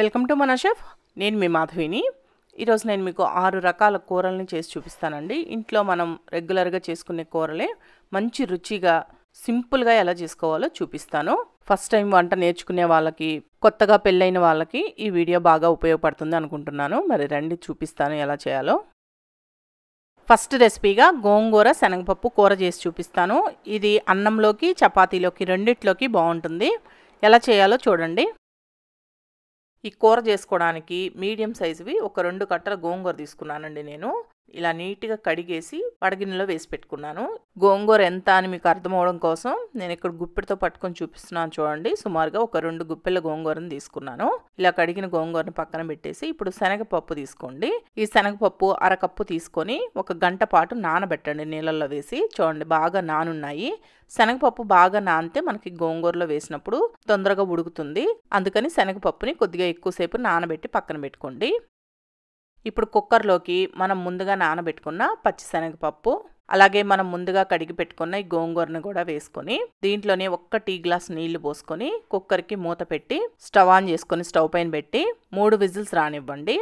welcome to మన chef నేను మీ మాధవిని ఈరోజు నేను మీకు ఆరు రకాల కూరల్ని చేసి చూపిస్తానండి ఇంట్లో మనం రెగ్యులర్గా చేసుకునే కూరలే మంచి రుచిగా సింపుల్గా ఎలా చేసుకోవాలో చూపిస్తాను ఫస్ట్ టైం వంట నేర్చుకునే వాళ్ళకి కొత్తగా పెళ్ళైన వాళ్ళకి ఈ వీడియో బాగా ఉపయోగపడుతుంది అనుకుంటున్నాను మరి రండి చూపిస్తాను ఎలా చేయాలో ఫస్ట్ రెసిపీగా గోంగూర శనగపప్పు కూర చేసి చూపిస్తాను ఇది అన్నంలోకి చపాతీలోకి రెండిట్లోకి బాగుంటుంది ఎలా చేయాలో చూడండి ఈ కూర చేసుకోవడానికి మీడియం సైజువి ఒక రెండు కట్టల గోంగూర తీసుకున్నానండి నేను ఇలా నీట్గా కడిగేసి పడగిన్నెలో వేసి పెట్టుకున్నాను గోంగూర ఎంత అని మీకు అర్థమవడం కోసం నేను ఇక్కడ గుప్పెడితో పట్టుకొని చూపిస్తున్నాను చూడండి సుమారుగా ఒక రెండు గుప్పెల గోంగూరను తీసుకున్నాను ఇలా కడిగిన గోంగూరను పక్కన పెట్టేసి ఇప్పుడు శనగపప్పు తీసుకోండి ఈ శనగపప్పు అరకప్పు తీసుకొని ఒక గంట పాటు నానబెట్టండి నీళ్ళల్లో వేసి చూడండి బాగా నానున్నాయి శనగపప్పు బాగా నానితే మనకి గోంగూరలో వేసినప్పుడు తొందరగా ఉడుకుతుంది అందుకని శనగపప్పుని కొద్దిగా ఎక్కువసేపు నానబెట్టి పక్కన పెట్టుకోండి ఇప్పుడు కుక్కర్లోకి మనం ముందుగా నానబెట్టుకున్న పచ్చిశనగపప్పు అలాగే మనం ముందుగా కడిగి పెట్టుకున్న ఈ గోంగూరను కూడా వేసుకొని దీంట్లోనే ఒక్క టీ గ్లాస్ నీళ్లు పోసుకొని కుక్కర్కి మూత పెట్టి స్టవ్ ఆన్ చేసుకొని స్టవ్ పైన పెట్టి మూడు విజిల్స్ రానివ్వండి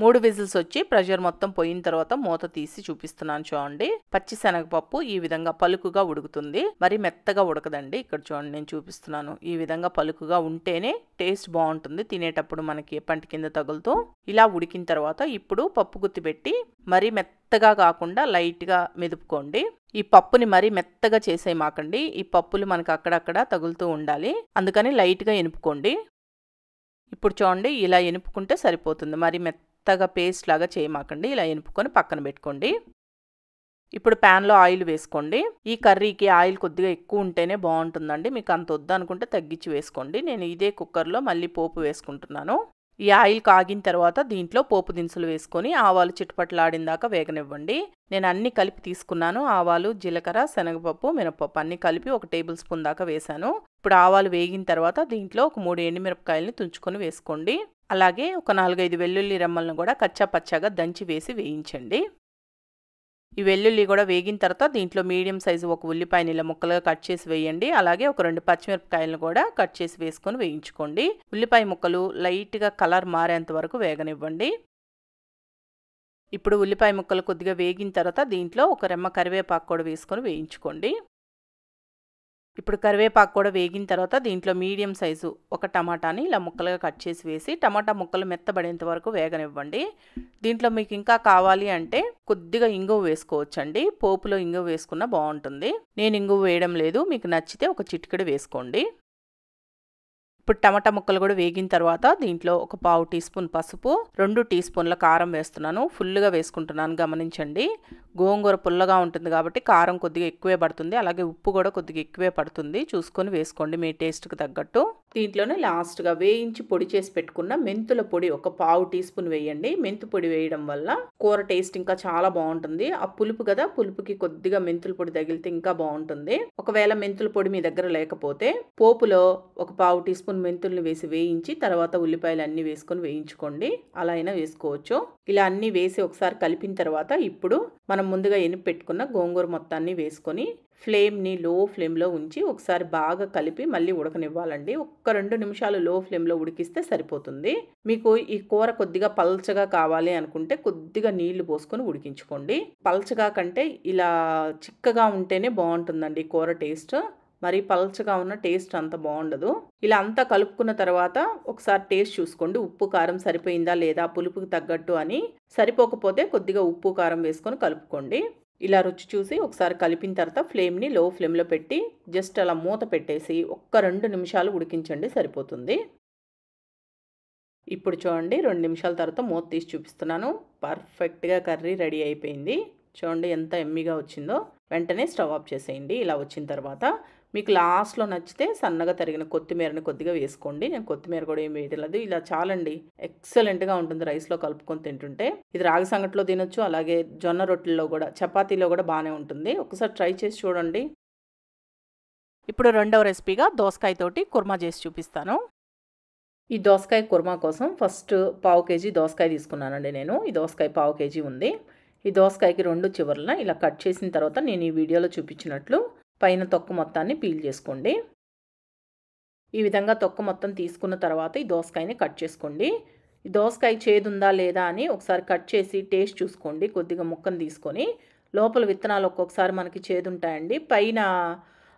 మూడు విజిల్స్ వచ్చి ప్రెషర్ మొత్తం పోయిన తర్వాత మూత తీసి చూపిస్తున్నాను చూడండి పచ్చి శనగపప్పు ఈ విధంగా పలుకుగా ఉడుకుతుంది మరి మెత్తగా ఉడకదండి ఇక్కడ చూడండి నేను చూపిస్తున్నాను ఈ విధంగా పలుకుగా ఉంటేనే టేస్ట్ బాగుంటుంది తినేటప్పుడు మనకి పంట కింద తగులుతూ ఇలా ఉడికిన తర్వాత ఇప్పుడు పప్పు గుత్తి పెట్టి మరి మెత్తగా కాకుండా లైట్గా మెదుపుకోండి ఈ పప్పుని మరీ మెత్తగా మాకండి ఈ పప్పులు మనకు అక్కడక్కడ తగులుతూ ఉండాలి అందుకని లైట్గా ఎనుపుకోండి ఇప్పుడు చూడండి ఇలా ఎనుపుకుంటే సరిపోతుంది మరి మెత్త మెత్తగా పేస్ట్ లాగా చేయమాకండి ఇలా ఎనుపుకొని పక్కన పెట్టుకోండి ఇప్పుడు ప్యాన్లో ఆయిల్ వేసుకోండి ఈ కర్రీకి ఆయిల్ కొద్దిగా ఎక్కువ ఉంటేనే బాగుంటుందండి మీకు అంత వద్దనుకుంటే తగ్గించి వేసుకోండి నేను ఇదే కుక్కర్లో మళ్ళీ పోపు వేసుకుంటున్నాను ఈ ఆయిల్ కాగిన తర్వాత దీంట్లో పోపు దినుసులు వేసుకొని ఆవాలు దాకా వేగనివ్వండి నేను అన్ని కలిపి తీసుకున్నాను ఆవాలు జీలకర్ర శనగపప్పు మినపప్పు అన్ని కలిపి ఒక టేబుల్ స్పూన్ దాకా వేశాను ఇప్పుడు ఆవాలు వేగిన తర్వాత దీంట్లో ఒక మూడు ఎండుమిరపకాయలని తుంచుకొని వేసుకోండి అలాగే ఒక నాలుగైదు వెల్లుల్లి రెమ్మలను కూడా కచ్చా పచ్చాగా దంచి వేసి వేయించండి ఈ వెల్లుల్లి కూడా వేగిన తర్వాత దీంట్లో మీడియం సైజు ఒక ఉల్లిపాయ నీళ్ళ ముక్కలుగా కట్ చేసి వేయండి అలాగే ఒక రెండు పచ్చిమిరపకాయలను కూడా కట్ చేసి వేసుకొని వేయించుకోండి ఉల్లిపాయ ముక్కలు లైట్గా కలర్ మారేంత వరకు వేగనివ్వండి ఇప్పుడు ఉల్లిపాయ ముక్కలు కొద్దిగా వేగిన తర్వాత దీంట్లో ఒక రెమ్మ కరివేపాకు కూడా వేసుకొని వేయించుకోండి ఇప్పుడు కరివేపాకు కూడా వేగిన తర్వాత దీంట్లో మీడియం సైజు ఒక టమాటాని ఇలా ముక్కలుగా కట్ చేసి వేసి టమాటా ముక్కలు మెత్తబడేంత వరకు వేగనివ్వండి దీంట్లో మీకు ఇంకా కావాలి అంటే కొద్దిగా ఇంగువ వేసుకోవచ్చండి పోపులో ఇంగువ వేసుకున్న బాగుంటుంది నేను ఇంగువ వేయడం లేదు మీకు నచ్చితే ఒక చిటికెడు వేసుకోండి ఇప్పుడు టమాటా ముక్కలు కూడా వేగిన తర్వాత దీంట్లో ఒక పావు టీ స్పూన్ పసుపు రెండు టీ స్పూన్ల కారం వేస్తున్నాను ఫుల్గా వేసుకుంటున్నాను గమనించండి గోంగూర పుల్లగా ఉంటుంది కాబట్టి కారం కొద్దిగా ఎక్కువే పడుతుంది అలాగే ఉప్పు కూడా కొద్దిగా ఎక్కువే పడుతుంది చూసుకొని వేసుకోండి మీ టేస్ట్కి తగ్గట్టు దీంట్లోనే లాస్ట్గా వేయించి పొడి చేసి పెట్టుకున్న మెంతుల పొడి ఒక పావు టీ స్పూన్ వేయండి మెంతు పొడి వేయడం వల్ల కూర టేస్ట్ ఇంకా చాలా బాగుంటుంది ఆ పులుపు కదా పులుపుకి కొద్దిగా మెంతుల పొడి తగిలితే ఇంకా బాగుంటుంది ఒకవేళ మెంతుల పొడి మీ దగ్గర లేకపోతే పోపులో ఒక పావు టీ స్పూన్ మెంతుల్ని వేసి వేయించి తర్వాత ఉల్లిపాయలు అన్ని వేసుకొని వేయించుకోండి అలా అయినా వేసుకోవచ్చు ఇలా అన్ని వేసి ఒకసారి కలిపిన తర్వాత ఇప్పుడు మనం ముందుగా ఎనిపి పెట్టుకున్న గోంగూర మొత్తాన్ని వేసుకొని ఫ్లేమ్ని లో ఫ్లేమ్లో ఉంచి ఒకసారి బాగా కలిపి మళ్ళీ ఉడకనివ్వాలండి ఒక్క రెండు నిమిషాలు లో ఫ్లేమ్లో ఉడికిస్తే సరిపోతుంది మీకు ఈ కూర కొద్దిగా పల్చగా కావాలి అనుకుంటే కొద్దిగా నీళ్లు పోసుకొని ఉడికించుకోండి పల్చగా కంటే ఇలా చిక్కగా ఉంటేనే బాగుంటుందండి కూర టేస్ట్ మరి పల్చగా ఉన్న టేస్ట్ అంత బాగుండదు ఇలా అంతా కలుపుకున్న తర్వాత ఒకసారి టేస్ట్ చూసుకోండి ఉప్పు కారం సరిపోయిందా లేదా పులుపుకి తగ్గట్టు అని సరిపోకపోతే కొద్దిగా ఉప్పు కారం వేసుకొని కలుపుకోండి ఇలా రుచి చూసి ఒకసారి కలిపిన తర్వాత ఫ్లేమ్ని లో ఫ్లేమ్లో పెట్టి జస్ట్ అలా మూత పెట్టేసి ఒక్క రెండు నిమిషాలు ఉడికించండి సరిపోతుంది ఇప్పుడు చూడండి రెండు నిమిషాల తర్వాత మూత తీసి చూపిస్తున్నాను పర్ఫెక్ట్గా కర్రీ రెడీ అయిపోయింది చూడండి ఎంత ఎమ్మిగా వచ్చిందో వెంటనే స్టవ్ ఆఫ్ చేసేయండి ఇలా వచ్చిన తర్వాత మీకు లాస్ట్లో నచ్చితే సన్నగా తరిగిన కొత్తిమీరని కొద్దిగా వేసుకోండి నేను కొత్తిమీర కూడా ఏం వేయలేదు ఇలా చాలండి ఎక్సలెంట్గా ఉంటుంది రైస్లో కలుపుకొని తింటుంటే ఇది రాగి సంగట్లో తినొచ్చు అలాగే జొన్న రొట్టెల్లో కూడా చపాతీలో కూడా బాగానే ఉంటుంది ఒకసారి ట్రై చేసి చూడండి ఇప్పుడు రెండవ రెసిపీగా దోసకాయతోటి కుర్మా చేసి చూపిస్తాను ఈ దోసకాయ కుర్మా కోసం ఫస్ట్ పావు కేజీ దోసకాయ తీసుకున్నానండి నేను ఈ దోసకాయ పావు కేజీ ఉంది ఈ దోసకాయకి రెండు చివరిన ఇలా కట్ చేసిన తర్వాత నేను ఈ వీడియోలో చూపించినట్లు పైన తొక్క మొత్తాన్ని పీల్ చేసుకోండి ఈ విధంగా తొక్క మొత్తం తీసుకున్న తర్వాత ఈ దోసకాయని కట్ చేసుకోండి ఈ దోసకాయ చేదుందా లేదా అని ఒకసారి కట్ చేసి టేస్ట్ చూసుకోండి కొద్దిగా ముక్కను తీసుకొని లోపల విత్తనాలు ఒక్కొక్కసారి మనకి చేదుంటాయండి పైన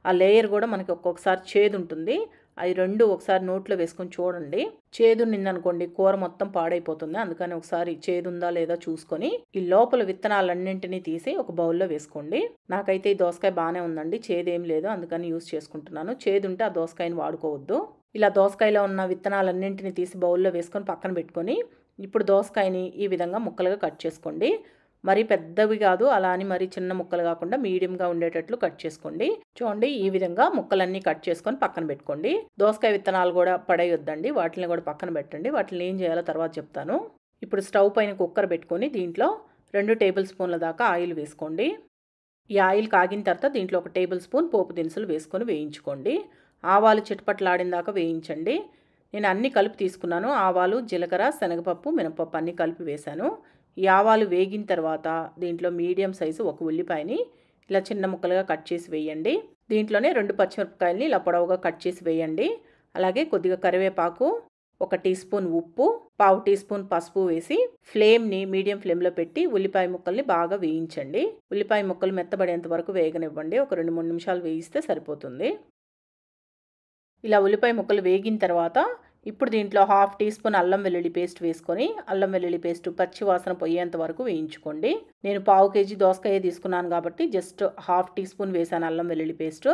ఆ లేయర్ కూడా మనకి ఒక్కొక్కసారి చేదు ఉంటుంది అది రెండు ఒకసారి నోట్లో వేసుకొని చూడండి చేదు నిందనుకోండి కూర మొత్తం పాడైపోతుంది అందుకని ఒకసారి చేదుందా లేదా చూసుకొని ఈ లోపల విత్తనాలన్నింటినీ తీసి ఒక బౌల్లో వేసుకోండి నాకైతే ఈ దోసకాయ బాగానే ఉందండి చేదేం లేదు అందుకని యూస్ చేసుకుంటున్నాను చేదుంటే ఆ దోసకాయని వాడుకోవద్దు ఇలా దోసకాయలో ఉన్న విత్తనాలన్నింటినీ తీసి బౌల్లో వేసుకొని పక్కన పెట్టుకొని ఇప్పుడు దోసకాయని ఈ విధంగా ముక్కలుగా కట్ చేసుకోండి మరీ పెద్దవి కాదు అలా అని మరీ చిన్న ముక్కలు కాకుండా మీడియంగా ఉండేటట్లు కట్ చేసుకోండి చూడండి ఈ విధంగా ముక్కలన్నీ కట్ చేసుకొని పక్కన పెట్టుకోండి దోసకాయ విత్తనాలు కూడా పడేయొద్దండి వాటిని కూడా పక్కన పెట్టండి వాటిని ఏం చేయాలో తర్వాత చెప్తాను ఇప్పుడు స్టవ్ పైన కుక్కర్ పెట్టుకొని దీంట్లో రెండు టేబుల్ స్పూన్ల దాకా ఆయిల్ వేసుకోండి ఈ ఆయిల్ కాగిన తర్వాత దీంట్లో ఒక టేబుల్ స్పూన్ పోపు దినుసులు వేసుకొని వేయించుకోండి ఆవాలు చిటపట్లాడిన దాకా వేయించండి నేను అన్ని కలిపి తీసుకున్నాను ఆవాలు జీలకర్ర శనగపప్పు మినపప్పు అన్నీ కలిపి వేశాను ఈ ఆవాలు వేగిన తర్వాత దీంట్లో మీడియం సైజు ఒక ఉల్లిపాయని ఇలా చిన్న ముక్కలుగా కట్ చేసి వేయండి దీంట్లోనే రెండు పచ్చిమిరపకాయల్ని ఇలా పొడవుగా కట్ చేసి వేయండి అలాగే కొద్దిగా కరివేపాకు ఒక టీ స్పూన్ ఉప్పు పావు టీ స్పూన్ పసుపు వేసి ఫ్లేమ్ని మీడియం ఫ్లేమ్లో పెట్టి ఉల్లిపాయ ముక్కల్ని బాగా వేయించండి ఉల్లిపాయ ముక్కలు మెత్తబడేంత వరకు వేగనివ్వండి ఒక రెండు మూడు నిమిషాలు వేయిస్తే సరిపోతుంది ఇలా ఉల్లిపాయ ముక్కలు వేగిన తర్వాత ఇప్పుడు దీంట్లో హాఫ్ టీ స్పూన్ అల్లం వెల్లుల్లి పేస్ట్ వేసుకొని అల్లం వెల్లుల్లి పేస్ట్ పచ్చి వాసన పోయేంత వరకు వేయించుకోండి నేను పావు కేజీ దోసకాయ తీసుకున్నాను కాబట్టి జస్ట్ హాఫ్ టీ స్పూన్ వేసాను అల్లం వెల్లుల్లి పేస్ట్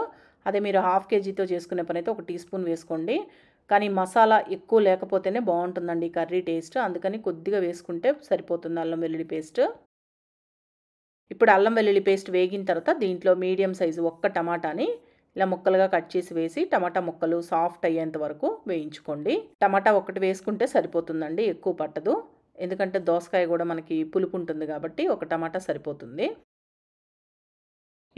అదే మీరు హాఫ్ కేజీతో చేసుకునే పని అయితే ఒక టీ స్పూన్ వేసుకోండి కానీ మసాలా ఎక్కువ లేకపోతేనే బాగుంటుందండి కర్రీ టేస్ట్ అందుకని కొద్దిగా వేసుకుంటే సరిపోతుంది అల్లం వెల్లుల్లి పేస్ట్ ఇప్పుడు అల్లం వెల్లుల్లి పేస్ట్ వేగిన తర్వాత దీంట్లో మీడియం సైజు ఒక్క టమాటాని ఇలా ముక్కలుగా కట్ చేసి వేసి టమాటా ముక్కలు సాఫ్ట్ అయ్యేంత వరకు వేయించుకోండి టమాటా ఒకటి వేసుకుంటే సరిపోతుందండి ఎక్కువ పట్టదు ఎందుకంటే దోసకాయ కూడా మనకి పులుపు ఉంటుంది కాబట్టి ఒక టమాటా సరిపోతుంది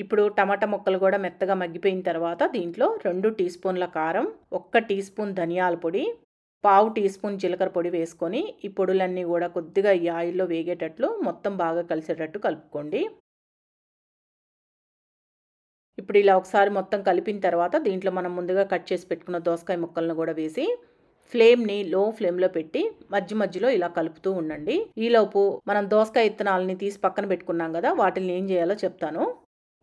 ఇప్పుడు టమాటా ముక్కలు కూడా మెత్తగా మగ్గిపోయిన తర్వాత దీంట్లో రెండు టీ స్పూన్ల కారం ఒక్క టీ స్పూన్ ధనియాల పొడి పావు టీ స్పూన్ జీలకర్ర పొడి వేసుకొని ఈ పొడులన్నీ కూడా కొద్దిగా ఈ ఆయిల్లో వేగేటట్లు మొత్తం బాగా కలిసేటట్టు కలుపుకోండి ఇప్పుడు ఇలా ఒకసారి మొత్తం కలిపిన తర్వాత దీంట్లో మనం ముందుగా కట్ చేసి పెట్టుకున్న దోసకాయ ముక్కలను కూడా వేసి ఫ్లేమ్ని లో ఫ్లేమ్లో పెట్టి మధ్య మధ్యలో ఇలా కలుపుతూ ఉండండి ఈలోపు మనం దోసకాయ ఇత్తనాలని తీసి పక్కన పెట్టుకున్నాం కదా వాటిని ఏం చేయాలో చెప్తాను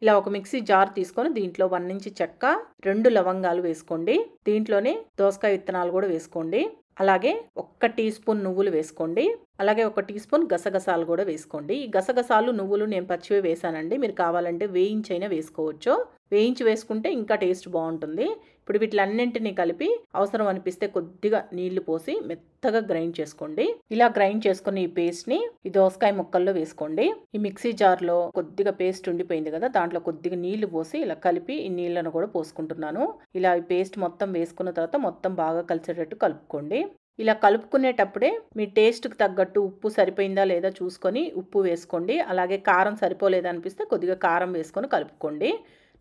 ఇలా ఒక మిక్సీ జార్ తీసుకొని దీంట్లో వన్ ఇంచి చెక్క రెండు లవంగాలు వేసుకోండి దీంట్లోనే దోసకాయ విత్తనాలు కూడా వేసుకోండి అలాగే ఒక్క టీ స్పూన్ నువ్వులు వేసుకోండి అలాగే ఒక టీ స్పూన్ గసగసాలు కూడా వేసుకోండి ఈ గసగసాలు నువ్వులు నేను పచ్చివి వేసానండి మీరు కావాలంటే వేయించైనా వేసుకోవచ్చు వేయించి వేసుకుంటే ఇంకా టేస్ట్ బాగుంటుంది ఇప్పుడు వీటిలన్నింటినీ కలిపి అవసరం అనిపిస్తే కొద్దిగా నీళ్లు పోసి మెత్తగా గ్రైండ్ చేసుకోండి ఇలా గ్రైండ్ చేసుకుని ఈ పేస్ట్ని ఈ దోసకాయ ముక్కల్లో వేసుకోండి ఈ మిక్సీ జార్లో కొద్దిగా పేస్ట్ ఉండిపోయింది కదా దాంట్లో కొద్దిగా నీళ్లు పోసి ఇలా కలిపి ఈ నీళ్లను కూడా పోసుకుంటున్నాను ఇలా ఈ పేస్ట్ మొత్తం వేసుకున్న తర్వాత మొత్తం బాగా కలిసేటట్టు కలుపుకోండి ఇలా కలుపుకునేటప్పుడే మీ టేస్ట్కి తగ్గట్టు ఉప్పు సరిపోయిందా లేదా చూసుకొని ఉప్పు వేసుకోండి అలాగే కారం సరిపోలేదనిపిస్తే కొద్దిగా కారం వేసుకొని కలుపుకోండి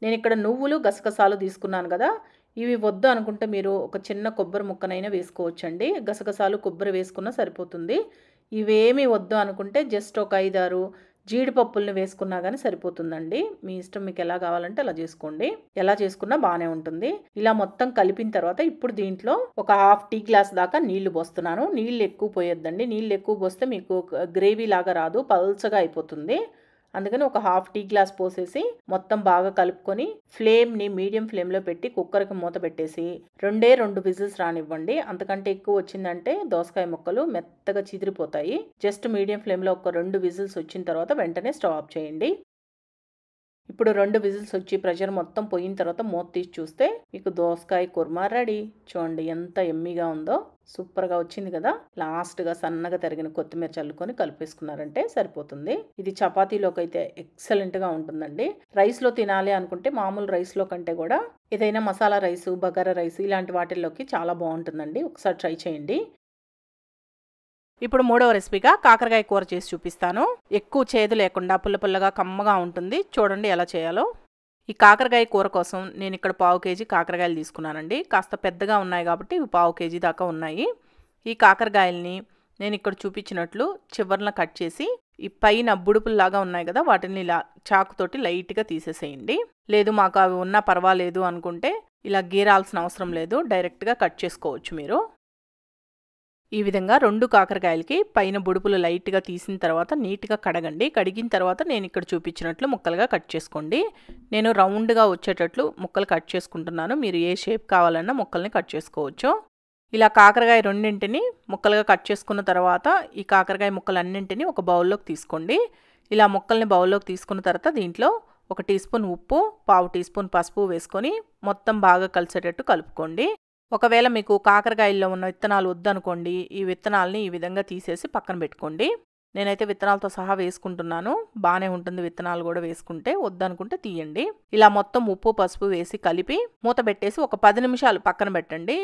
నేను ఇక్కడ నువ్వులు గసగసాలు తీసుకున్నాను కదా ఇవి వద్దు అనుకుంటే మీరు ఒక చిన్న కొబ్బరి ముక్కనైనా వేసుకోవచ్చండి గసగసాలు కొబ్బరి వేసుకున్నా సరిపోతుంది ఇవేమీ వద్దు అనుకుంటే జస్ట్ ఒక ఐదారు జీడిపప్పుల్ని వేసుకున్నా కానీ సరిపోతుందండి మీ ఇష్టం మీకు ఎలా కావాలంటే అలా చేసుకోండి ఎలా చేసుకున్నా బాగానే ఉంటుంది ఇలా మొత్తం కలిపిన తర్వాత ఇప్పుడు దీంట్లో ఒక హాఫ్ టీ గ్లాస్ దాకా నీళ్లు పోస్తున్నాను నీళ్ళు ఎక్కువ పోయొద్దండి నీళ్ళు ఎక్కువ పోస్తే మీకు గ్రేవీ లాగా రాదు పల్చగా అయిపోతుంది అందుకని ఒక హాఫ్ టీ గ్లాస్ పోసేసి మొత్తం బాగా కలుపుకొని ఫ్లేమ్ని మీడియం ఫ్లేమ్లో పెట్టి కుక్కర్కి మూత పెట్టేసి రెండే రెండు విజిల్స్ రానివ్వండి అంతకంటే ఎక్కువ వచ్చిందంటే దోసకాయ ముక్కలు మెత్తగా చిదిరిపోతాయి జస్ట్ మీడియం ఫ్లేమ్లో ఒక రెండు విజిల్స్ వచ్చిన తర్వాత వెంటనే స్టవ్ ఆఫ్ చేయండి ఇప్పుడు రెండు విజిల్స్ వచ్చి ప్రెషర్ మొత్తం పోయిన తర్వాత మూత తీసి చూస్తే మీకు దోసకాయ కుర్మా రెడీ చూడండి ఎంత ఎమ్మిగా ఉందో సూపర్గా వచ్చింది కదా లాస్ట్గా సన్నగా తరిగిన కొత్తిమీర చల్లుకొని కలిపేసుకున్నారంటే సరిపోతుంది ఇది చపాతీలోకి అయితే ఎక్సలెంట్గా ఉంటుందండి రైస్లో తినాలి అనుకుంటే మామూలు రైస్లో కంటే కూడా ఏదైనా మసాలా రైసు బగారా రైస్ ఇలాంటి వాటిల్లోకి చాలా బాగుంటుందండి ఒకసారి ట్రై చేయండి ఇప్పుడు మూడవ రెసిపీగా కాకరకాయ కూర చేసి చూపిస్తాను ఎక్కువ చేదు లేకుండా పుల్ల పుల్లగా కమ్మగా ఉంటుంది చూడండి ఎలా చేయాలో ఈ కాకరకాయ కూర కోసం నేను ఇక్కడ పావు కేజీ కాకరకాయలు తీసుకున్నానండి కాస్త పెద్దగా ఉన్నాయి కాబట్టి ఇవి పావు కేజీ దాకా ఉన్నాయి ఈ కాకరకాయల్ని నేను ఇక్కడ చూపించినట్లు చివరిన కట్ చేసి ఈ పైన బుడుపుల్లాగా ఉన్నాయి కదా వాటిని ఇలా చాకుతోటి లైట్గా తీసేసేయండి లేదు మాకు అవి ఉన్నా పర్వాలేదు అనుకుంటే ఇలా గీరాల్సిన అవసరం లేదు డైరెక్ట్గా కట్ చేసుకోవచ్చు మీరు ఈ విధంగా రెండు కాకరకాయలకి పైన బుడుపులు లైట్గా తీసిన తర్వాత నీట్గా కడగండి కడిగిన తర్వాత నేను ఇక్కడ చూపించినట్లు ముక్కలుగా కట్ చేసుకోండి నేను రౌండ్గా వచ్చేటట్లు ముక్కలు కట్ చేసుకుంటున్నాను మీరు ఏ షేప్ కావాలన్నా ముక్కల్ని కట్ చేసుకోవచ్చు ఇలా కాకరకాయ రెండింటిని ముక్కలుగా కట్ చేసుకున్న తర్వాత ఈ కాకరకాయ ముక్కలన్నింటిని ఒక బౌల్లోకి తీసుకోండి ఇలా ముక్కల్ని బౌల్లోకి తీసుకున్న తర్వాత దీంట్లో ఒక టీ స్పూన్ ఉప్పు పావు టీ స్పూన్ పసుపు వేసుకొని మొత్తం బాగా కలిసేటట్టు కలుపుకోండి ఒకవేళ మీకు కాకరకాయల్లో ఉన్న విత్తనాలు వద్దనుకోండి ఈ విత్తనాలని ఈ విధంగా తీసేసి పక్కన పెట్టుకోండి నేనైతే విత్తనాలతో సహా వేసుకుంటున్నాను బాగానే ఉంటుంది విత్తనాలు కూడా వేసుకుంటే వద్దనుకుంటే తీయండి ఇలా మొత్తం ఉప్పు పసుపు వేసి కలిపి మూత పెట్టేసి ఒక పది నిమిషాలు పక్కన పెట్టండి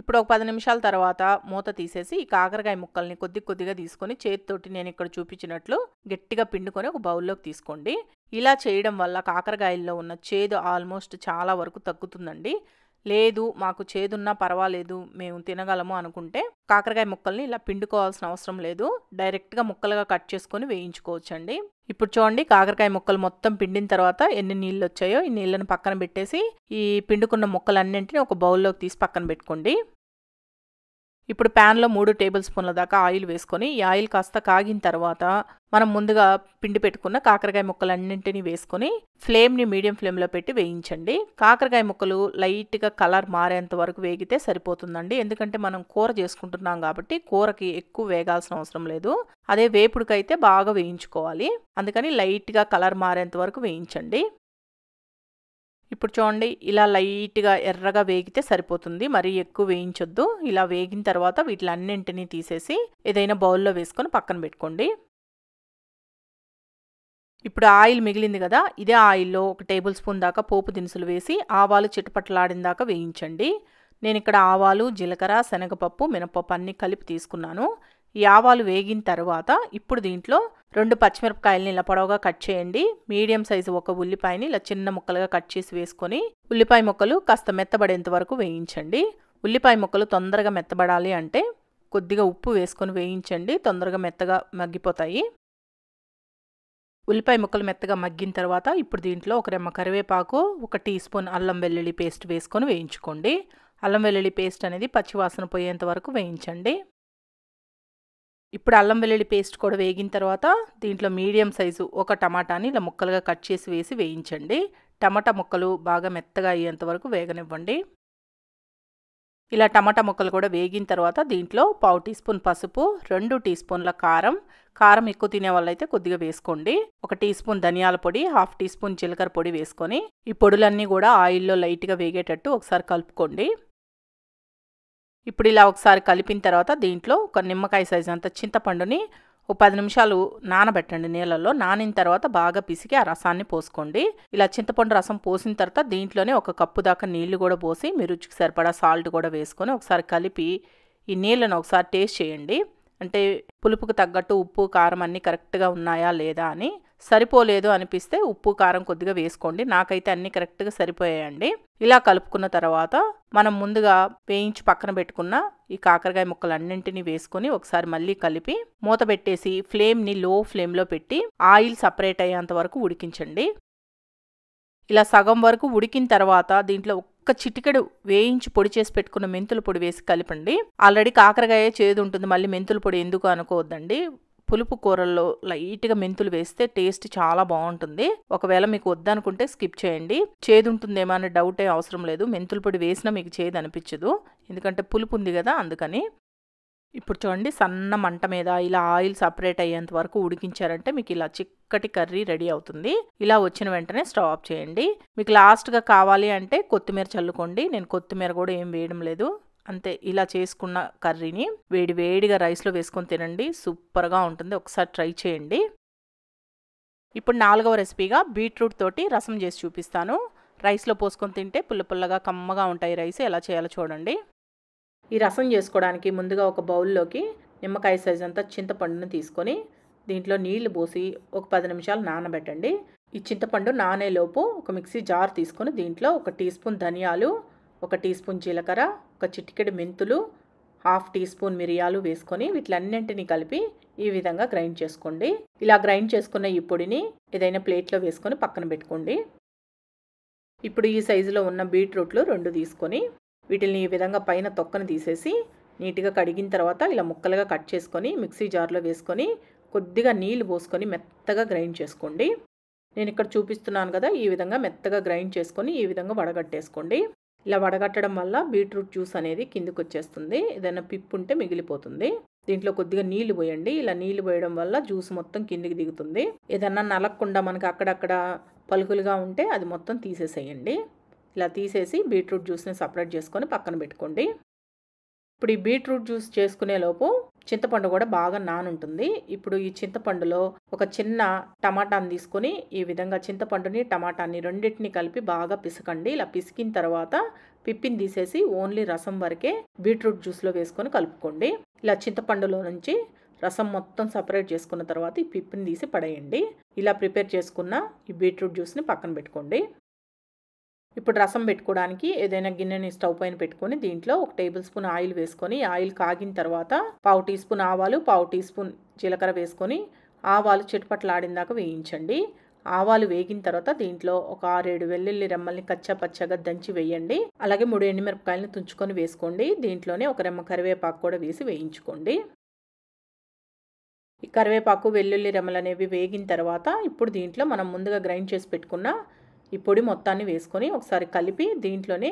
ఇప్పుడు ఒక పది నిమిషాల తర్వాత మూత తీసేసి ఈ కాకరకాయ ముక్కల్ని కొద్ది కొద్దిగా తీసుకొని చేతితోటి నేను ఇక్కడ చూపించినట్లు గట్టిగా పిండుకొని ఒక బౌల్లోకి తీసుకోండి ఇలా చేయడం వల్ల కాకరకాయల్లో ఉన్న చేదు ఆల్మోస్ట్ చాలా వరకు తగ్గుతుందండి లేదు మాకు చేదున్నా పర్వాలేదు మేము తినగలము అనుకుంటే కాకరకాయ ముక్కల్ని ఇలా పిండుకోవాల్సిన అవసరం లేదు డైరెక్ట్గా ముక్కలుగా కట్ చేసుకొని వేయించుకోవచ్చండి ఇప్పుడు చూడండి కాకరకాయ ముక్కలు మొత్తం పిండిన తర్వాత ఎన్ని నీళ్ళు వచ్చాయో ఈ నీళ్ళని పక్కన పెట్టేసి ఈ పిండుకున్న ముక్కలన్నింటినీ ఒక బౌల్లోకి తీసి పక్కన పెట్టుకోండి ఇప్పుడు ప్యాన్లో మూడు టేబుల్ స్పూన్ల దాకా ఆయిల్ వేసుకొని ఈ ఆయిల్ కాస్త కాగిన తర్వాత మనం ముందుగా పిండి పెట్టుకున్న కాకరకాయ ముక్కలన్నింటినీ వేసుకొని ఫ్లేమ్ని మీడియం ఫ్లేమ్లో పెట్టి వేయించండి కాకరకాయ ముక్కలు లైట్గా కలర్ మారేంత వరకు వేగితే సరిపోతుందండి ఎందుకంటే మనం కూర చేసుకుంటున్నాం కాబట్టి కూరకి ఎక్కువ వేగాల్సిన అవసరం లేదు అదే వేపుడుకైతే బాగా వేయించుకోవాలి అందుకని లైట్గా కలర్ మారేంత వరకు వేయించండి ఇప్పుడు చూడండి ఇలా లైట్గా ఎర్రగా వేగితే సరిపోతుంది మరి ఎక్కువ వేయించొద్దు ఇలా వేగిన తర్వాత వీటిలన్నింటినీ తీసేసి ఏదైనా బౌల్లో వేసుకొని పక్కన పెట్టుకోండి ఇప్పుడు ఆయిల్ మిగిలింది కదా ఇదే ఆయిల్లో ఒక టేబుల్ స్పూన్ దాకా పోపు దినుసులు వేసి ఆవాలు చిటపట్లాడిన దాకా వేయించండి నేను ఇక్కడ ఆవాలు జీలకర్ర శనగపప్పు మినపప్పు అన్నీ కలిపి తీసుకున్నాను ఈ ఆవాలు వేగిన తర్వాత ఇప్పుడు దీంట్లో రెండు పచ్చిమిరపకాయలని ఇలా పొడవుగా కట్ చేయండి మీడియం సైజు ఒక ఉల్లిపాయని ఇలా చిన్న ముక్కలుగా కట్ చేసి వేసుకొని ఉల్లిపాయ ముక్కలు కాస్త మెత్తబడేంత వరకు వేయించండి ఉల్లిపాయ ముక్కలు తొందరగా మెత్తబడాలి అంటే కొద్దిగా ఉప్పు వేసుకొని వేయించండి తొందరగా మెత్తగా మగ్గిపోతాయి ఉల్లిపాయ ముక్కలు మెత్తగా మగ్గిన తర్వాత ఇప్పుడు దీంట్లో ఒక రెమ్మ కరివేపాకు ఒక టీ స్పూన్ అల్లం వెల్లుల్లి పేస్ట్ వేసుకొని వేయించుకోండి అల్లం వెల్లుల్లి పేస్ట్ అనేది పచ్చివాసన పోయేంత వరకు వేయించండి ఇప్పుడు అల్లం వెల్లుల్లి పేస్ట్ కూడా వేగిన తర్వాత దీంట్లో మీడియం సైజు ఒక టమాటాని ఇలా ముక్కలుగా కట్ చేసి వేసి వేయించండి టమాటా ముక్కలు బాగా మెత్తగా అయ్యేంత వరకు వేగనివ్వండి ఇలా టమాటా ముక్కలు కూడా వేగిన తర్వాత దీంట్లో పావు టీ స్పూన్ పసుపు రెండు టీ స్పూన్ల కారం కారం ఎక్కువ తినే వాళ్ళైతే కొద్దిగా వేసుకోండి ఒక టీ స్పూన్ ధనియాల పొడి హాఫ్ టీ స్పూన్ జీలకర్ర పొడి వేసుకొని ఈ పొడులన్నీ కూడా ఆయిల్లో లైట్గా వేగేటట్టు ఒకసారి కలుపుకోండి ఇప్పుడు ఇలా ఒకసారి కలిపిన తర్వాత దీంట్లో ఒక నిమ్మకాయ సైజు అంత చింతపండుని ఒక పది నిమిషాలు నానబెట్టండి నీళ్ళల్లో నానిన తర్వాత బాగా పిసికి ఆ రసాన్ని పోసుకోండి ఇలా చింతపండు రసం పోసిన తర్వాత దీంట్లోనే ఒక కప్పు దాకా నీళ్లు కూడా పోసి మీ రుచికి సరిపడా సాల్ట్ కూడా వేసుకొని ఒకసారి కలిపి ఈ నీళ్ళను ఒకసారి టేస్ట్ చేయండి అంటే పులుపుకు తగ్గట్టు ఉప్పు కారం అన్నీ కరెక్ట్గా ఉన్నాయా లేదా అని సరిపోలేదు అనిపిస్తే ఉప్పు కారం కొద్దిగా వేసుకోండి నాకైతే అన్నీ కరెక్ట్గా సరిపోయాయండి ఇలా కలుపుకున్న తర్వాత మనం ముందుగా వేయించి పక్కన పెట్టుకున్న ఈ కాకరకాయ ముక్కలన్నింటినీ వేసుకుని ఒకసారి మళ్ళీ కలిపి మూత పెట్టేసి ఫ్లేమ్ని లో ఫ్లేమ్లో పెట్టి ఆయిల్ సపరేట్ అయ్యేంత వరకు ఉడికించండి ఇలా సగం వరకు ఉడికిన తర్వాత దీంట్లో ఒక్క చిటికెడు వేయించి పొడి చేసి పెట్టుకున్న మెంతుల పొడి వేసి కలిపండి ఆల్రెడీ కాకరకాయ చేదు ఉంటుంది మళ్ళీ మెంతుల పొడి ఎందుకు అనుకోవద్దండి పులుపు కూరల్లో లైట్గా మెంతులు వేస్తే టేస్ట్ చాలా బాగుంటుంది ఒకవేళ మీకు వద్దనుకుంటే స్కిప్ చేయండి చేదు ఉంటుందేమో అనే డౌటే అవసరం లేదు మెంతుల పొడి వేసినా మీకు చేదు అనిపించదు ఎందుకంటే పులుపు ఉంది కదా అందుకని ఇప్పుడు చూడండి సన్న మంట మీద ఇలా ఆయిల్ సపరేట్ అయ్యేంత వరకు ఉడికించారంటే మీకు ఇలా చిక్కటి కర్రీ రెడీ అవుతుంది ఇలా వచ్చిన వెంటనే స్టవ్ ఆఫ్ చేయండి మీకు లాస్ట్గా కావాలి అంటే కొత్తిమీర చల్లుకోండి నేను కొత్తిమీర కూడా ఏం వేయడం లేదు అంతే ఇలా చేసుకున్న కర్రీని వేడి వేడిగా రైస్లో వేసుకొని తినండి సూపర్గా ఉంటుంది ఒకసారి ట్రై చేయండి ఇప్పుడు నాలుగవ రెసిపీగా బీట్రూట్ తోటి రసం చేసి చూపిస్తాను రైస్లో పోసుకొని తింటే పుల్ల పుల్లగా కమ్మగా ఉంటాయి రైస్ ఎలా చేయాలో చూడండి ఈ రసం చేసుకోవడానికి ముందుగా ఒక బౌల్లోకి నిమ్మకాయ సైజ్ అంతా చింతపండును తీసుకొని దీంట్లో నీళ్లు పోసి ఒక పది నిమిషాలు నానబెట్టండి ఈ చింతపండు నానేలోపు ఒక మిక్సీ జార్ తీసుకొని దీంట్లో ఒక టీ స్పూన్ ధనియాలు ఒక టీ స్పూన్ జీలకర్ర ఒక చిటికెడు మెంతులు హాఫ్ టీ స్పూన్ మిరియాలు వేసుకొని వీటిలన్నింటినీ కలిపి ఈ విధంగా గ్రైండ్ చేసుకోండి ఇలా గ్రైండ్ చేసుకున్న ఈ పొడిని ఏదైనా ప్లేట్లో వేసుకొని పక్కన పెట్టుకోండి ఇప్పుడు ఈ సైజులో ఉన్న బీట్రూట్లు రెండు తీసుకొని వీటిని ఈ విధంగా పైన తొక్కను తీసేసి నీట్గా కడిగిన తర్వాత ఇలా ముక్కలుగా కట్ చేసుకొని మిక్సీ జార్లో వేసుకొని కొద్దిగా నీళ్లు పోసుకొని మెత్తగా గ్రైండ్ చేసుకోండి నేను ఇక్కడ చూపిస్తున్నాను కదా ఈ విధంగా మెత్తగా గ్రైండ్ చేసుకొని ఈ విధంగా వడగట్టేసుకోండి ఇలా వడగట్టడం వల్ల బీట్రూట్ జ్యూస్ అనేది కిందికి వచ్చేస్తుంది ఏదైనా పిప్పు ఉంటే మిగిలిపోతుంది దీంట్లో కొద్దిగా నీళ్లు పోయండి ఇలా నీళ్లు పోయడం వల్ల జ్యూస్ మొత్తం కిందికి దిగుతుంది ఏదన్నా నలగకుండా మనకి అక్కడక్కడ పలుకులుగా ఉంటే అది మొత్తం తీసేసేయండి ఇలా తీసేసి బీట్రూట్ జ్యూస్ని సపరేట్ చేసుకొని పక్కన పెట్టుకోండి ఇప్పుడు ఈ బీట్రూట్ జ్యూస్ చేసుకునే లోపు చింతపండు కూడా బాగా నానుంటుంది ఇప్పుడు ఈ చింతపండులో ఒక చిన్న టమాటాని తీసుకొని ఈ విధంగా చింతపండుని టమాటాని రెండింటిని కలిపి బాగా పిసకండి ఇలా పిసికిన తర్వాత పిప్పిని తీసేసి ఓన్లీ రసం వరకే బీట్రూట్ జ్యూస్లో వేసుకొని కలుపుకోండి ఇలా చింతపండులో నుంచి రసం మొత్తం సపరేట్ చేసుకున్న తర్వాత ఈ పిప్పిని తీసి పడేయండి ఇలా ప్రిపేర్ చేసుకున్న ఈ బీట్రూట్ జ్యూస్ని పక్కన పెట్టుకోండి ఇప్పుడు రసం పెట్టుకోవడానికి ఏదైనా గిన్నెని స్టవ్ పైన పెట్టుకొని దీంట్లో ఒక టేబుల్ స్పూన్ ఆయిల్ వేసుకొని ఆయిల్ కాగిన తర్వాత పావు టీ స్పూన్ ఆవాలు పావు టీ స్పూన్ జీలకర్ర వేసుకొని ఆవాలు చిటపట్లాడిందాక వేయించండి ఆవాలు వేగిన తర్వాత దీంట్లో ఒక ఆరేడు వెల్లుల్లి రెమ్మల్ని కచ్చా పచ్చగా దంచి వేయండి అలాగే మూడు ఎండుమిరపకాయలను తుంచుకొని వేసుకోండి దీంట్లోనే ఒక రెమ్మ కరివేపాకు కూడా వేసి వేయించుకోండి ఈ కరివేపాకు వెల్లుల్లి రెమ్మలు అనేవి వేగిన తర్వాత ఇప్పుడు దీంట్లో మనం ముందుగా గ్రైండ్ చేసి పెట్టుకున్న ఈ పొడి మొత్తాన్ని వేసుకొని ఒకసారి కలిపి దీంట్లోనే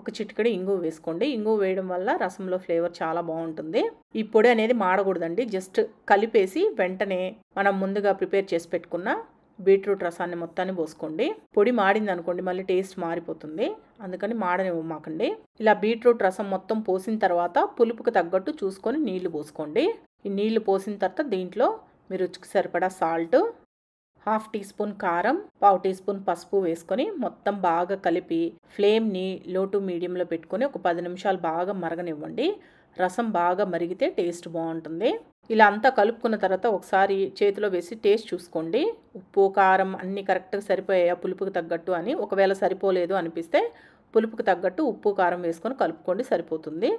ఒక చిటికడి ఇంగు వేసుకోండి ఇంగు వేయడం వల్ల రసంలో ఫ్లేవర్ చాలా బాగుంటుంది ఈ పొడి అనేది మాడకూడదండి జస్ట్ కలిపేసి వెంటనే మనం ముందుగా ప్రిపేర్ చేసి పెట్టుకున్న బీట్రూట్ రసాన్ని మొత్తాన్ని పోసుకోండి పొడి మాడింది అనుకోండి మళ్ళీ టేస్ట్ మారిపోతుంది అందుకని మాడనివ్వమాకండి ఇలా బీట్రూట్ రసం మొత్తం పోసిన తర్వాత పులుపుకు తగ్గట్టు చూసుకొని నీళ్లు పోసుకోండి ఈ నీళ్లు పోసిన తర్వాత దీంట్లో మీ రుచికి సరిపడా సాల్ట్ హాఫ్ టీ స్పూన్ కారం పావు టీ స్పూన్ పసుపు వేసుకొని మొత్తం బాగా కలిపి ఫ్లేమ్ని లో టు మీడియంలో పెట్టుకొని ఒక పది నిమిషాలు బాగా మరగనివ్వండి రసం బాగా మరిగితే టేస్ట్ బాగుంటుంది ఇలా అంతా కలుపుకున్న తర్వాత ఒకసారి చేతిలో వేసి టేస్ట్ చూసుకోండి ఉప్పు కారం అన్నీ కరెక్ట్గా సరిపోయాయా పులుపుకి తగ్గట్టు అని ఒకవేళ సరిపోలేదు అనిపిస్తే పులుపుకి తగ్గట్టు ఉప్పు కారం వేసుకొని కలుపుకోండి సరిపోతుంది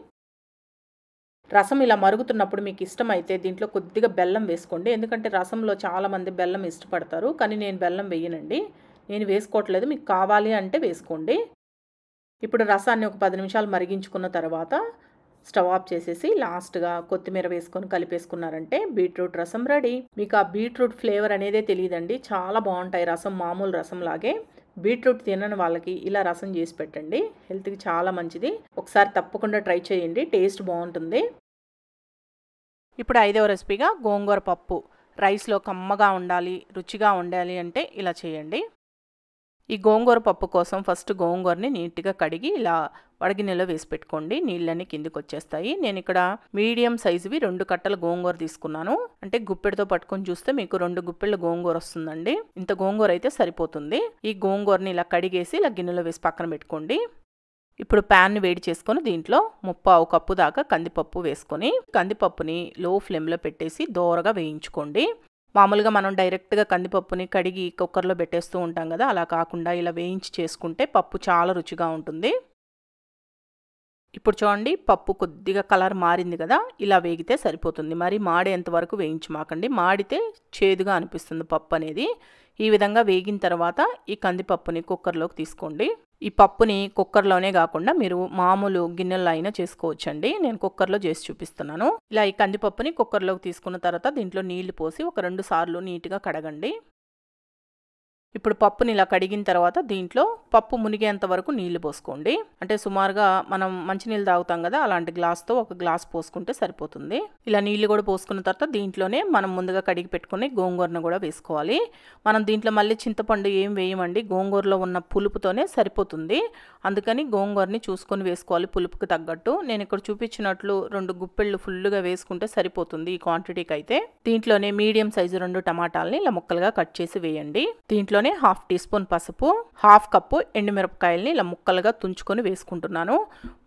రసం ఇలా మరుగుతున్నప్పుడు మీకు ఇష్టమైతే దీంట్లో కొద్దిగా బెల్లం వేసుకోండి ఎందుకంటే రసంలో చాలామంది బెల్లం ఇష్టపడతారు కానీ నేను బెల్లం వేయనండి నేను వేసుకోవట్లేదు మీకు కావాలి అంటే వేసుకోండి ఇప్పుడు రసాన్ని ఒక పది నిమిషాలు మరిగించుకున్న తర్వాత స్టవ్ ఆఫ్ చేసేసి లాస్ట్గా కొత్తిమీర వేసుకొని కలిపేసుకున్నారంటే బీట్రూట్ రసం రెడీ మీకు ఆ బీట్రూట్ ఫ్లేవర్ అనేదే తెలియదండి చాలా బాగుంటాయి రసం మామూలు రసంలాగే బీట్రూట్ తినని వాళ్ళకి ఇలా రసం చేసి పెట్టండి హెల్త్కి చాలా మంచిది ఒకసారి తప్పకుండా ట్రై చేయండి టేస్ట్ బాగుంటుంది ఇప్పుడు ఐదవ రెసిపీగా గోంగూర పప్పు రైస్లో కమ్మగా ఉండాలి రుచిగా ఉండాలి అంటే ఇలా చేయండి ఈ గోంగూర పప్పు కోసం ఫస్ట్ గోంగూరని నీట్గా కడిగి ఇలా వడగిన్నెలో వేసి పెట్టుకోండి నీళ్ళన్నీ కిందికి వచ్చేస్తాయి నేను ఇక్కడ మీడియం సైజువి రెండు కట్టల గోంగూర తీసుకున్నాను అంటే గుప్పెడితో పట్టుకొని చూస్తే మీకు రెండు గుప్పెళ్ళ గోంగూర వస్తుందండి ఇంత గోంగూర అయితే సరిపోతుంది ఈ గోంగూరని ఇలా కడిగేసి ఇలా గిన్నెలో వేసి పక్కన పెట్టుకోండి ఇప్పుడు ప్యాన్ని వేడి చేసుకొని దీంట్లో ముప్పావు కప్పు దాకా కందిపప్పు వేసుకొని కందిపప్పుని లో ఫ్లేమ్లో పెట్టేసి దోరగా వేయించుకోండి మామూలుగా మనం డైరెక్ట్గా కందిపప్పుని కడిగి కుక్కర్లో పెట్టేస్తూ ఉంటాం కదా అలా కాకుండా ఇలా వేయించి చేసుకుంటే పప్పు చాలా రుచిగా ఉంటుంది ఇప్పుడు చూడండి పప్పు కొద్దిగా కలర్ మారింది కదా ఇలా వేగితే సరిపోతుంది మరి మాడేంత వరకు వేయించమాకండి మాడితే చేదుగా అనిపిస్తుంది పప్పు అనేది ఈ విధంగా వేగిన తర్వాత ఈ కందిపప్పుని కుక్కర్లోకి తీసుకోండి ఈ పప్పుని కుక్కర్లోనే కాకుండా మీరు మామూలు గిన్నెల్లో అయినా చేసుకోవచ్చండి నేను కుక్కర్లో చేసి చూపిస్తున్నాను ఇలా ఈ కందిపప్పుని కుక్కర్లోకి తీసుకున్న తర్వాత దీంట్లో నీళ్లు పోసి ఒక రెండు సార్లు నీట్గా కడగండి ఇప్పుడు పప్పుని ఇలా కడిగిన తర్వాత దీంట్లో పప్పు మునిగేంత వరకు నీళ్లు పోసుకోండి అంటే సుమారుగా మనం మంచినీళ్ళు తాగుతాం కదా అలాంటి గ్లాస్తో ఒక గ్లాస్ పోసుకుంటే సరిపోతుంది ఇలా నీళ్లు కూడా పోసుకున్న తర్వాత దీంట్లోనే మనం ముందుగా కడిగి పెట్టుకుని గోంగూరను కూడా వేసుకోవాలి మనం దీంట్లో మళ్ళీ చింతపండు ఏం వేయమండి గోంగూరలో ఉన్న పులుపుతోనే సరిపోతుంది అందుకని గోంగూరని చూసుకొని వేసుకోవాలి పులుపుకి తగ్గట్టు నేను ఇక్కడ చూపించినట్లు రెండు గుప్పెళ్ళు ఫుల్గా వేసుకుంటే సరిపోతుంది ఈ క్వాంటిటీకి అయితే దీంట్లోనే మీడియం సైజు రెండు టమాటాలని ఇలా ముక్కలుగా కట్ చేసి వేయండి దీంట్లోనే తీసుకొని హాఫ్ టీ స్పూన్ పసుపు హాఫ్ కప్పు ఎండుమిరపకాయల్ని ఇలా ముక్కలుగా తుంచుకొని వేసుకుంటున్నాను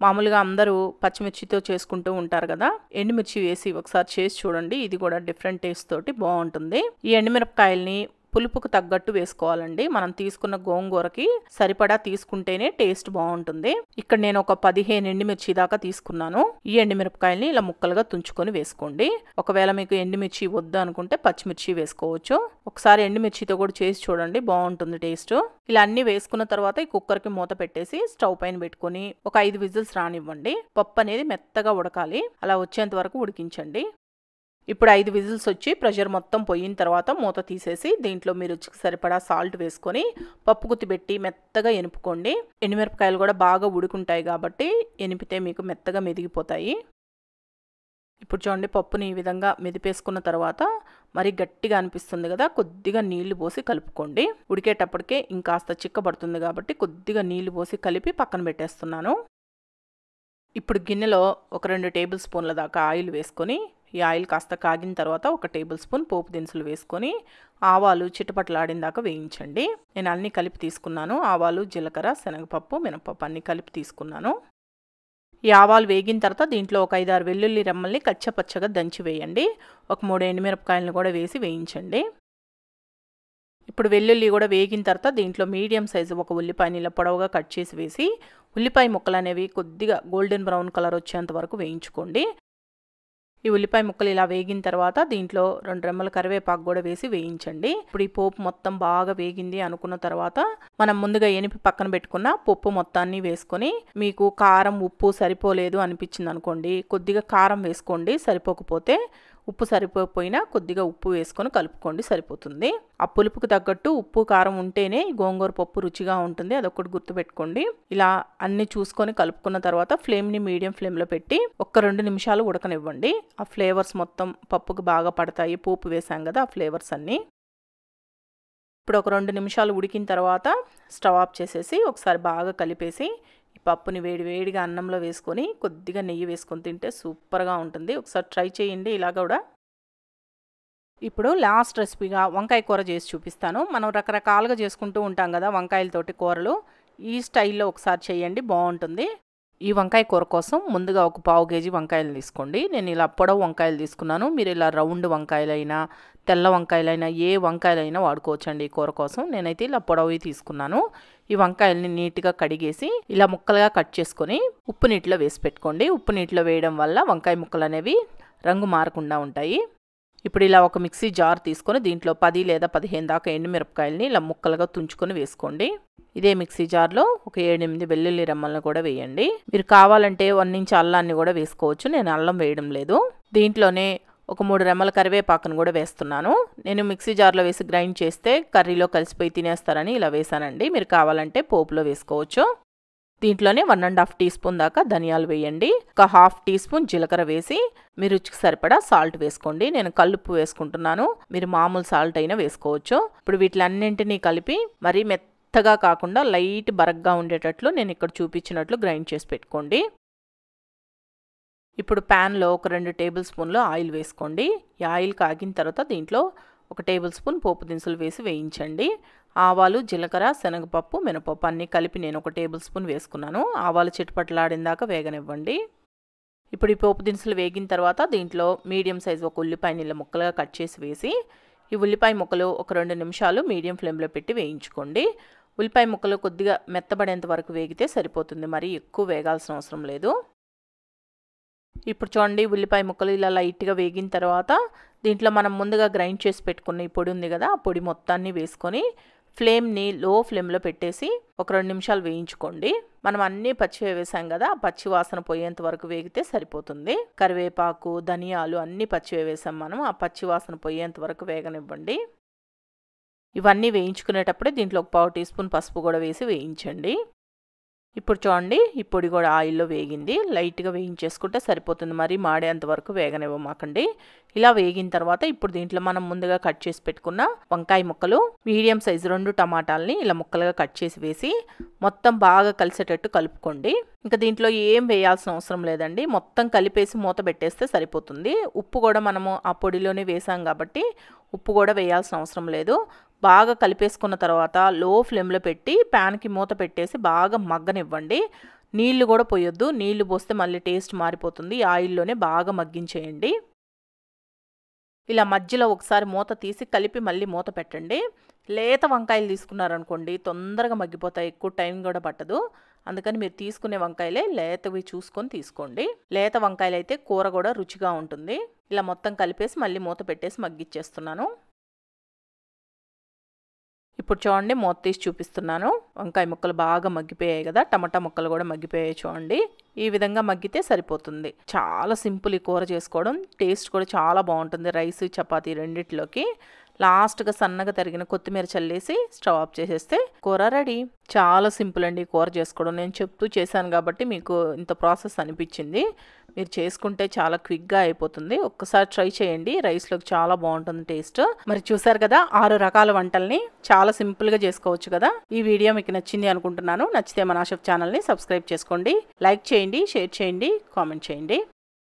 మామూలుగా అందరూ పచ్చిమిర్చితో చేసుకుంటూ ఉంటారు కదా ఎండుమిర్చి వేసి ఒకసారి చేసి చూడండి ఇది కూడా డిఫరెంట్ టేస్ట్ తోటి బాగుంటుంది ఈ ఎండుమిరపకాయల్ని పులుపుకు తగ్గట్టు వేసుకోవాలండి మనం తీసుకున్న గోంగూరకి సరిపడా తీసుకుంటేనే టేస్ట్ బాగుంటుంది ఇక్కడ నేను ఒక పదిహేను ఎండుమిర్చి దాకా తీసుకున్నాను ఈ మిరపకాయల్ని ఇలా ముక్కలుగా తుంచుకొని వేసుకోండి ఒకవేళ మీకు ఎండుమిర్చి వద్దు అనుకుంటే పచ్చిమిర్చి వేసుకోవచ్చు ఒకసారి ఎండుమిర్చితో కూడా చేసి చూడండి బాగుంటుంది టేస్ట్ ఇలా అన్ని వేసుకున్న తర్వాత ఈ కుక్కర్కి మూత పెట్టేసి స్టవ్ పైన పెట్టుకొని ఒక ఐదు విజిల్స్ రానివ్వండి పప్పు అనేది మెత్తగా ఉడకాలి అలా వచ్చేంత వరకు ఉడికించండి ఇప్పుడు ఐదు విజిల్స్ వచ్చి ప్రెషర్ మొత్తం పోయిన తర్వాత మూత తీసేసి దీంట్లో మీ రుచికి సరిపడా సాల్ట్ వేసుకొని పప్పు గుత్తిపెట్టి మెత్తగా ఎనుపుకోండి ఎండుమిరపకాయలు కూడా బాగా ఉడుకుంటాయి కాబట్టి ఎనిపితే మీకు మెత్తగా మెదిగిపోతాయి ఇప్పుడు చూడండి పప్పుని ఈ విధంగా మెదిపేసుకున్న తర్వాత మరి గట్టిగా అనిపిస్తుంది కదా కొద్దిగా నీళ్లు పోసి కలుపుకోండి ఉడికేటప్పటికే ఇంకాస్త చిక్కబడుతుంది కాబట్టి కొద్దిగా నీళ్లు పోసి కలిపి పక్కన పెట్టేస్తున్నాను ఇప్పుడు గిన్నెలో ఒక రెండు టేబుల్ స్పూన్ల దాకా ఆయిల్ వేసుకొని ఈ ఆయిల్ కాస్త కాగిన తర్వాత ఒక టేబుల్ స్పూన్ పోపు దినుసులు వేసుకొని ఆవాలు దాకా వేయించండి నేను అన్నీ కలిపి తీసుకున్నాను ఆవాలు జీలకర్ర శనగపప్పు మినపప్పు అన్నీ కలిపి తీసుకున్నాను ఈ ఆవాలు వేగిన తర్వాత దీంట్లో ఒక ఐదారు వెల్లుల్లి రెమ్మల్ని కచ్చపచ్చగా దంచి వేయండి ఒక మూడు ఎండుమిరపకాయలను కూడా వేసి వేయించండి ఇప్పుడు వెల్లుల్లి కూడా వేగిన తర్వాత దీంట్లో మీడియం సైజు ఒక ఉల్లిపాయని ఇలా పొడవుగా కట్ చేసి వేసి ఉల్లిపాయ ముక్కలు అనేవి కొద్దిగా గోల్డెన్ బ్రౌన్ కలర్ వచ్చేంత వరకు వేయించుకోండి ఈ ఉల్లిపాయ ముక్కలు ఇలా వేగిన తర్వాత దీంట్లో రెండు రెమ్మల కరివేపాకు కూడా వేసి వేయించండి ఇప్పుడు ఈ పోపు మొత్తం బాగా వేగింది అనుకున్న తర్వాత మనం ముందుగా ఎనిపి పక్కన పెట్టుకున్న పప్పు మొత్తాన్ని వేసుకొని మీకు కారం ఉప్పు సరిపోలేదు అనిపించింది అనుకోండి కొద్దిగా కారం వేసుకోండి సరిపోకపోతే ఉప్పు సరిపోయినా కొద్దిగా ఉప్పు వేసుకొని కలుపుకోండి సరిపోతుంది ఆ పులుపుకు తగ్గట్టు ఉప్పు కారం ఉంటేనే గోంగూర పప్పు రుచిగా ఉంటుంది అదొకటి గుర్తుపెట్టుకోండి ఇలా అన్ని చూసుకొని కలుపుకున్న తర్వాత ఫ్లేమ్ని మీడియం ఫ్లేమ్లో పెట్టి ఒక్క రెండు నిమిషాలు ఉడకనివ్వండి ఆ ఫ్లేవర్స్ మొత్తం పప్పుకు బాగా పడతాయి పోపు వేసాం కదా ఆ ఫ్లేవర్స్ అన్నీ ఇప్పుడు ఒక రెండు నిమిషాలు ఉడికిన తర్వాత స్టవ్ ఆఫ్ చేసేసి ఒకసారి బాగా కలిపేసి పప్పుని వేడి వేడిగా అన్నంలో వేసుకొని కొద్దిగా నెయ్యి వేసుకొని తింటే సూపర్గా ఉంటుంది ఒకసారి ట్రై చేయండి ఇలాగ కూడా ఇప్పుడు లాస్ట్ రెసిపీగా వంకాయ కూర చేసి చూపిస్తాను మనం రకరకాలుగా చేసుకుంటూ ఉంటాం కదా వంకాయలతోటి కూరలు ఈ స్టైల్లో ఒకసారి చేయండి బాగుంటుంది ఈ వంకాయ కూర కోసం ముందుగా ఒక పావు కేజీ వంకాయలు తీసుకోండి నేను ఇలా పొడవు వంకాయలు తీసుకున్నాను మీరు ఇలా రౌండ్ వంకాయలైనా తెల్ల వంకాయలైనా ఏ వంకాయలైనా వాడుకోవచ్చండి ఈ కూర కోసం నేనైతే ఇలా పొడవి తీసుకున్నాను ఈ వంకాయల్ని నీట్గా కడిగేసి ఇలా ముక్కలుగా కట్ చేసుకొని ఉప్పు నీటిలో వేసి పెట్టుకోండి ఉప్పు నీటిలో వేయడం వల్ల వంకాయ ముక్కలు అనేవి రంగు మారకుండా ఉంటాయి ఇప్పుడు ఇలా ఒక మిక్సీ జార్ తీసుకొని దీంట్లో పది లేదా పదిహేను దాకా ఎండుమిరపకాయలని ఇలా ముక్కలుగా తుంచుకొని వేసుకోండి ఇదే మిక్సీ జార్లో ఒక ఏడెనిమిది వెల్లుల్లి రెమ్మలను కూడా వేయండి మీరు కావాలంటే వన్ నుంచి అల్లాన్ని కూడా వేసుకోవచ్చు నేను అల్లం వేయడం లేదు దీంట్లోనే ఒక మూడు రెమ్మల కరివేపాకును కూడా వేస్తున్నాను నేను మిక్సీ జార్లో వేసి గ్రైండ్ చేస్తే కర్రీలో కలిసిపోయి తినేస్తారని ఇలా వేసానండి మీరు కావాలంటే పోపులో వేసుకోవచ్చు దీంట్లోనే one and half teaspoon దాకా ధనియాలు వేయండి ఒక హాఫ్ టీ స్పూన్ జీలకర్ర వేసి మీ రుచికి సరిపడా సాల్ట్ వేసుకోండి నేను కల్లుప్పు వేసుకుంటున్నాను మీరు మామూలు సాల్ట్ అయినా వేసుకోవచ్చు ఇప్పుడు వీటిలన్నింటినీ కలిపి మరీ మెత్తగా కాకుండా లైట్ బరగ్గా ఉండేటట్లు నేను ఇక్కడ చూపించినట్లు గ్రైండ్ చేసి పెట్టుకోండి ఇప్పుడు ప్యాన్లో ఒక రెండు టేబుల్ స్పూన్లు ఆయిల్ వేసుకోండి ఈ ఆయిల్ కాగిన తర్వాత దీంట్లో ఒక టేబుల్ స్పూన్ పోపు దినుసులు వేసి వేయించండి ఆవాలు జీలకర్ర శనగపప్పు మినపప్పు అన్నీ కలిపి నేను ఒక టేబుల్ స్పూన్ వేసుకున్నాను ఆవాలు చిటపట్లాడిందాక వేగనివ్వండి ఇప్పుడు ఈ పోపు దినుసులు వేగిన తర్వాత దీంట్లో మీడియం సైజు ఒక ఉల్లిపాయ నీళ్ళ ముక్కలుగా కట్ చేసి వేసి ఈ ఉల్లిపాయ ముక్కలు ఒక రెండు నిమిషాలు మీడియం ఫ్లేమ్లో పెట్టి వేయించుకోండి ఉల్లిపాయ ముక్కలు కొద్దిగా మెత్తబడేంత వరకు వేగితే సరిపోతుంది మరి ఎక్కువ వేగాల్సిన అవసరం లేదు ఇప్పుడు చూడండి ఉల్లిపాయ ముక్కలు ఇలా లైట్గా వేగిన తర్వాత దీంట్లో మనం ముందుగా గ్రైండ్ చేసి పెట్టుకున్న ఈ పొడి ఉంది కదా ఆ పొడి మొత్తాన్ని వేసుకొని ఫ్లేమ్ని లో ఫ్లేమ్లో పెట్టేసి ఒక రెండు నిమిషాలు వేయించుకోండి మనం అన్నీ పచ్చి వేసాం కదా పచ్చి వాసన పోయేంత వరకు వేగితే సరిపోతుంది కరివేపాకు ధనియాలు అన్నీ పచ్చి వేసాం మనం ఆ పచ్చి వాసన పోయేంత వరకు వేగనివ్వండి ఇవన్నీ వేయించుకునేటప్పుడే దీంట్లో ఒక పావు టీ స్పూన్ పసుపు కూడా వేసి వేయించండి ఇప్పుడు చూడండి ఈ పొడి కూడా ఆయిల్లో వేగింది లైట్గా వేయించేసుకుంటే సరిపోతుంది మరి మాడేంత వరకు వేగనివ్వమాకండి ఇలా వేగిన తర్వాత ఇప్పుడు దీంట్లో మనం ముందుగా కట్ చేసి పెట్టుకున్న వంకాయ ముక్కలు మీడియం సైజు రెండు టమాటాలని ఇలా ముక్కలుగా కట్ చేసి వేసి మొత్తం బాగా కలిసేటట్టు కలుపుకోండి ఇంకా దీంట్లో ఏం వేయాల్సిన అవసరం లేదండి మొత్తం కలిపేసి మూత పెట్టేస్తే సరిపోతుంది ఉప్పు కూడా మనము ఆ పొడిలోనే వేసాం కాబట్టి ఉప్పు కూడా వేయాల్సిన అవసరం లేదు బాగా కలిపేసుకున్న తర్వాత లో ఫ్లేమ్లో పెట్టి ప్యాన్కి మూత పెట్టేసి బాగా మగ్గనివ్వండి నీళ్లు కూడా పోయొద్దు నీళ్లు పోస్తే మళ్ళీ టేస్ట్ మారిపోతుంది ఆయిల్లోనే బాగా మగ్గించేయండి ఇలా మధ్యలో ఒకసారి మూత తీసి కలిపి మళ్ళీ మూత పెట్టండి లేత వంకాయలు తీసుకున్నారనుకోండి తొందరగా మగ్గిపోతాయి ఎక్కువ టైం కూడా పట్టదు అందుకని మీరు తీసుకునే వంకాయలే లేతవి చూసుకొని తీసుకోండి లేత వంకాయలు అయితే కూర కూడా రుచిగా ఉంటుంది ఇలా మొత్తం కలిపేసి మళ్ళీ మూత పెట్టేసి మగ్గిచ్చేస్తున్నాను ఇప్పుడు చూడండి మూత తీసి చూపిస్తున్నాను వంకాయ ముక్కలు బాగా మగ్గిపోయాయి కదా టమాటా ముక్కలు కూడా మగ్గిపోయాయి చూడండి ఈ విధంగా మగ్గితే సరిపోతుంది చాలా సింపుల్ ఈ కూర చేసుకోవడం టేస్ట్ కూడా చాలా బాగుంటుంది రైస్ చపాతీ రెండిట్లోకి లాస్ట్గా సన్నగా తరిగిన కొత్తిమీర చల్లేసి స్టవ్ ఆఫ్ చేసేస్తే కూర రెడీ చాలా సింపుల్ అండి కూర చేసుకోవడం నేను చెప్తూ చేశాను కాబట్టి మీకు ఇంత ప్రాసెస్ అనిపించింది మీరు చేసుకుంటే చాలా క్విక్గా అయిపోతుంది ఒక్కసారి ట్రై చేయండి రైస్లోకి చాలా బాగుంటుంది టేస్ట్ మరి చూసారు కదా ఆరు రకాల వంటల్ని చాలా సింపుల్గా చేసుకోవచ్చు కదా ఈ వీడియో మీకు నచ్చింది అనుకుంటున్నాను నచ్చితే మనాషఫ్ ఛానల్ని సబ్స్క్రైబ్ చేసుకోండి లైక్ చేయండి షేర్ చేయండి కామెంట్ చేయండి